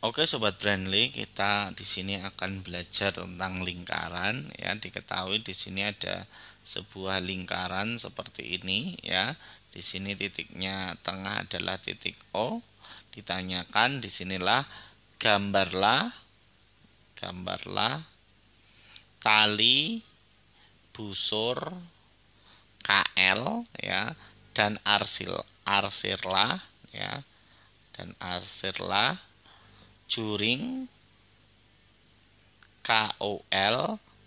Oke sobat friendly, kita di sini akan belajar tentang lingkaran ya. Diketahui di sini ada sebuah lingkaran seperti ini ya. Di sini titiknya tengah adalah titik O. Ditanyakan di sinilah gambarlah gambarlah tali busur KL ya dan arsil arsirlah ya dan arsirlah juring KOL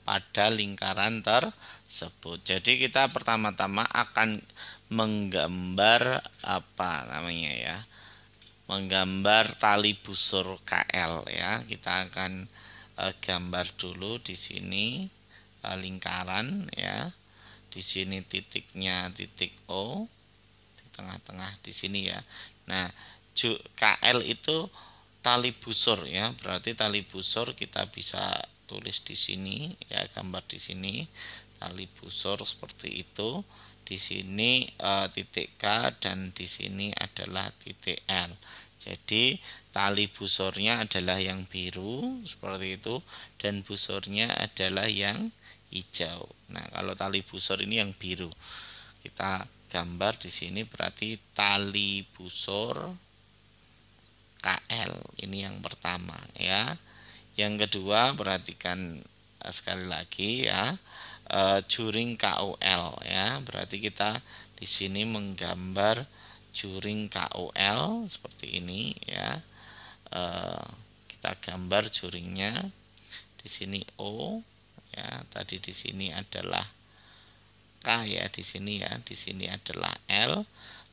pada lingkaran tersebut. Jadi kita pertama-tama akan menggambar apa namanya ya? Menggambar tali busur KL ya. Kita akan eh, gambar dulu di sini eh, lingkaran ya. Di sini titiknya titik O di tengah-tengah di sini ya. Nah, KL itu tali busur ya. Berarti tali busur kita bisa tulis di sini ya, gambar di sini tali busur seperti itu. Di sini e, titik K dan di sini adalah titik L. Jadi tali busurnya adalah yang biru seperti itu dan busurnya adalah yang hijau. Nah, kalau tali busur ini yang biru. Kita gambar di sini berarti tali busur KL ini yang pertama ya yang kedua perhatikan eh, sekali lagi ya e, juring KOL ya berarti kita di sini menggambar juring KOL seperti ini ya eh, kita gambar juringnya di sini O ya tadi di sini adalah K ya di sini ya di sini adalah L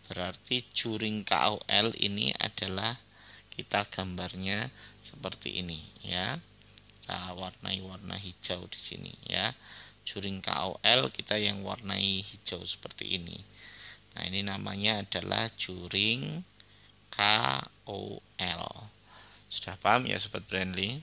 berarti juring KOL ini adalah kita gambarnya seperti ini ya kita warnai warna hijau di sini ya juring KOL kita yang warnai hijau seperti ini nah ini namanya adalah juring KOL sudah paham ya sobat friendly